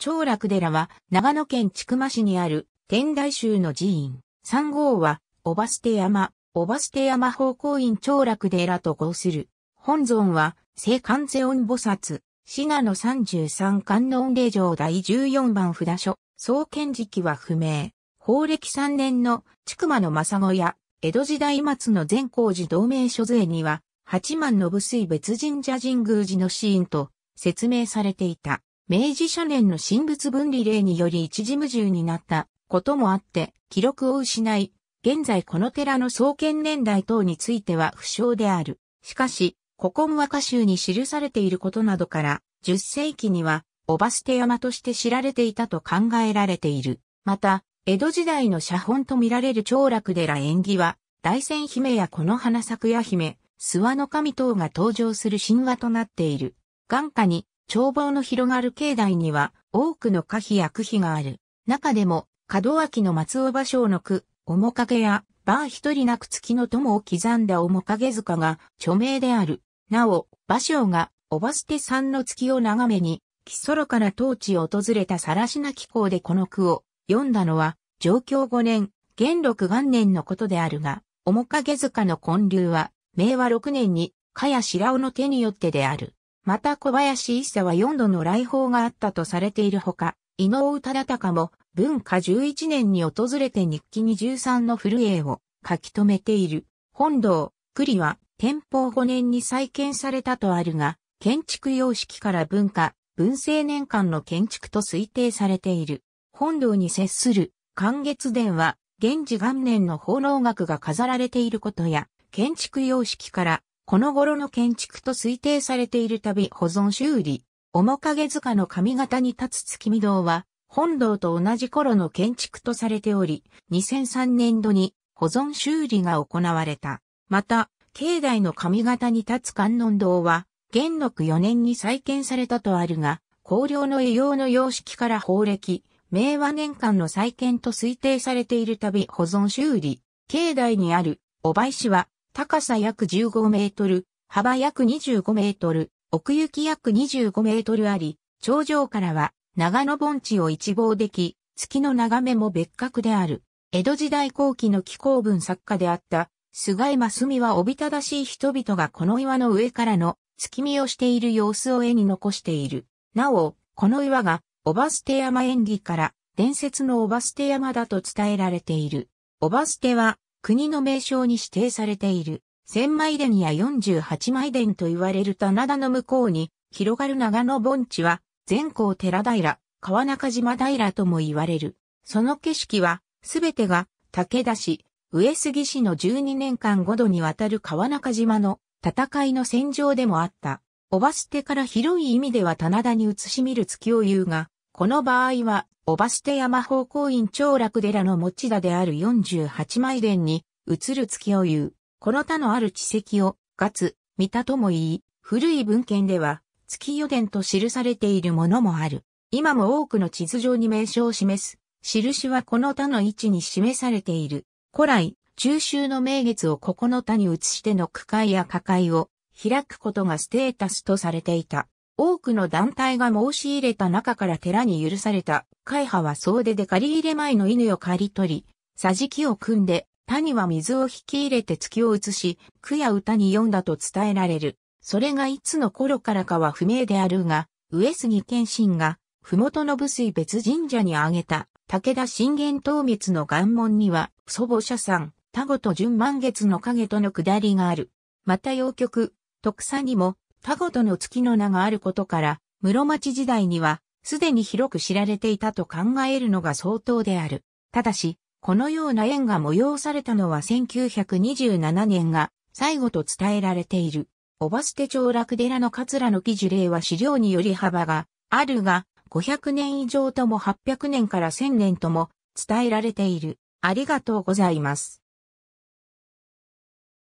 長楽寺は長野県千曲市にある天台宗の寺院。3号は、おば捨て山、おば捨て山方向院長楽寺と号する。本尊は、聖観世音菩薩、信濃三十三観音霊場第14番札所、創建時期は不明。法暦3年の、千曲の正子や、江戸時代末の善光寺同盟所税には、八幡の水別神社神宮寺のシーンと説明されていた。明治初年の神仏分離令により一時無重になったこともあって、記録を失い、現在この寺の創建年代等については不詳である。しかし、古今和歌集に記されていることなどから、10世紀には、オバステ山として知られていたと考えられている。また、江戸時代の写本と見られる長楽寺縁起は、大仙姫やこの花咲夜姫、諏訪の神等が登場する神話となっている。眼下に眺望の広がる境内には多くの歌碑や区碑がある。中でも、門脇の松尾芭蕉の句、面影や、バー一人なく月の友を刻んだ面影塚が著名である。なお、芭蕉が、おばすてさんの月を眺めに、木ソロから当地を訪れたさらしな気候でこの句を読んだのは、上京5年、元禄元年のことであるが、面影塚の建立は、明和6年に、かや白尾の手によってである。また小林一茶は4度の来訪があったとされているほか、伊能忠敬も文化11年に訪れて日記に13の古絵を書き留めている。本堂、栗は天保5年に再建されたとあるが、建築様式から文化、文政年間の建築と推定されている。本堂に接する寛月殿は、現氏元年の奉納額が飾られていることや、建築様式からこの頃の建築と推定されている度保存修理、面影塚の上方に立つ月見堂は、本堂と同じ頃の建築とされており、2003年度に保存修理が行われた。また、境内の上方に立つ観音堂は、元禄4年に再建されたとあるが、公領の栄養の様式から法暦、明和年間の再建と推定されている度保存修理、境内にある、おばいしは、高さ約15メートル、幅約25メートル、奥行き約25メートルあり、頂上からは長野盆地を一望でき、月の眺めも別格である。江戸時代後期の気候文作家であった菅井正美はおびただしい人々がこの岩の上からの月見をしている様子を絵に残している。なお、この岩がオバステ山演技から伝説のオバステ山だと伝えられている。オバステは国の名称に指定されている、千枚田や48枚田と言われる棚田の向こうに広がる長野盆地は、善光寺平、川中島平とも言われる。その景色は、すべてが武田氏、上杉氏の12年間5度にわたる川中島の戦いの戦場でもあった。おばすてから広い意味では棚田に映し見る月を言うが、この場合は、おばして山方向院長楽寺の持田である48枚殿に、移る月を言う。この他のある地籍を、かつ、見たとも言い、古い文献では、月予伝と記されているものもある。今も多くの地図上に名称を示す。印はこの他の位置に示されている。古来、中秋の名月をここの他に移しての区会や下界を開くことがステータスとされていた。多くの団体が申し入れた中から寺に許された、会派は総出で借り入れ前の犬を刈り取り、桟敷を組んで、谷は水を引き入れて月を移し、句や歌に読んだと伝えられる。それがいつの頃からかは不明であるが、上杉謙信が、麓の武水別神社に挙げた、武田信玄討滅の願門には、祖母社さ田子と純満月の影との下りがある。また洋曲、徳佐にも、田ゴとの月の名があることから、室町時代には、すでに広く知られていたと考えるのが相当である。ただし、このような縁が催されたのは1927年が最後と伝えられている。オバステ町楽寺の桂の記事例は資料により幅があるが、500年以上とも800年から1000年とも伝えられている。ありがとうございます。